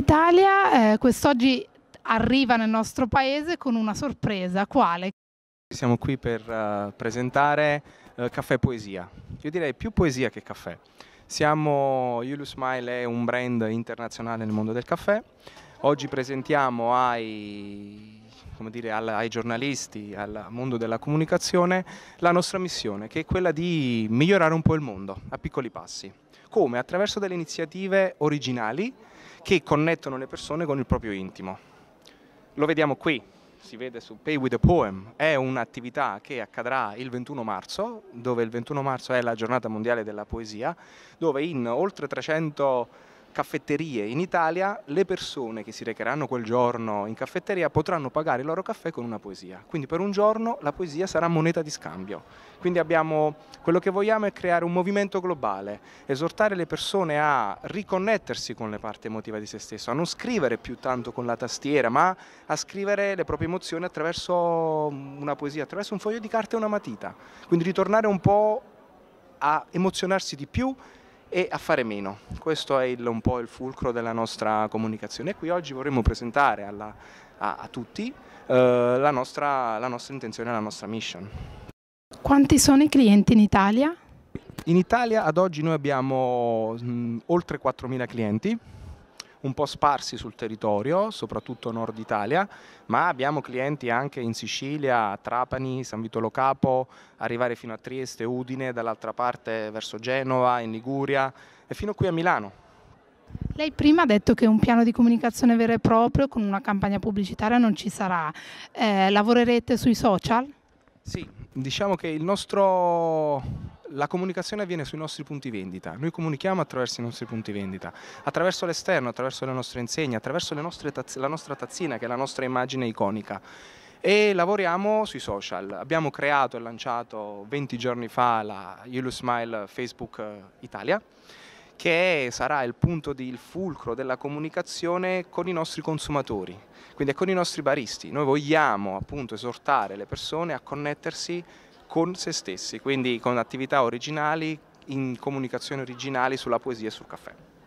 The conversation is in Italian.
Italia eh, quest'oggi arriva nel nostro paese con una sorpresa, quale? Siamo qui per uh, presentare uh, Caffè Poesia. Io direi più poesia che caffè. Siamo, Yulu Smile è un brand internazionale nel mondo del caffè. Oggi presentiamo ai, dire, alla, ai giornalisti, al mondo della comunicazione, la nostra missione, che è quella di migliorare un po' il mondo a piccoli passi. Come? Attraverso delle iniziative originali che connettono le persone con il proprio intimo. Lo vediamo qui, si vede su Pay with a Poem, è un'attività che accadrà il 21 marzo, dove il 21 marzo è la giornata mondiale della poesia, dove in oltre 300 caffetterie in Italia le persone che si recheranno quel giorno in caffetteria potranno pagare il loro caffè con una poesia. Quindi per un giorno la poesia sarà moneta di scambio. Quindi abbiamo quello che vogliamo è creare un movimento globale, esortare le persone a riconnettersi con le parti emotive di se stesso, a non scrivere più tanto con la tastiera, ma a scrivere le proprie emozioni attraverso mm, una poesia, attraverso un foglio di carta e una matita. Quindi ritornare un po' a emozionarsi di più e a fare meno. Questo è il, un po' il fulcro della nostra comunicazione e qui oggi vorremmo presentare alla, a, a, tutti eh, la, nostra, la nostra intenzione, la nostra mission. Quanti sono i clienti in Italia? In Italia ad oggi noi abbiamo mh, mm, oltre 4.000 clienti, un po' sparsi sul territorio, soprattutto nord Italia, ma abbiamo clienti anche in Sicilia, Trapani, San Vitolo Capo, arrivare fino a Trieste, Udine, dall'altra parte verso Genova, in Liguria e fino qui a Milano. Lei prima ha detto che un piano di comunicazione vero e proprio con una campagna pubblicitaria non ci sarà. Eh, lavorerete sui social? Sì, diciamo che il nostro la comunicazione avviene sui nostri punti vendita, noi comunichiamo attraverso i nostri punti vendita, attraverso l'esterno, attraverso le nostre insegne, attraverso tazz- la nostra tazzina che è la nostra immagine iconica e lavoriamo sui social. Abbiamo creato e lanciato 20 giorni fa la Yellow Smile Facebook eh, Italia che sarà il punto di il fulcro della comunicazione con i nostri consumatori, quindi con i nostri baristi. Noi vogliamo appunto esortare le persone a connettersi con se stessi, quindi con attività originali, in comunicazioni originali sulla poesia e sul caffè.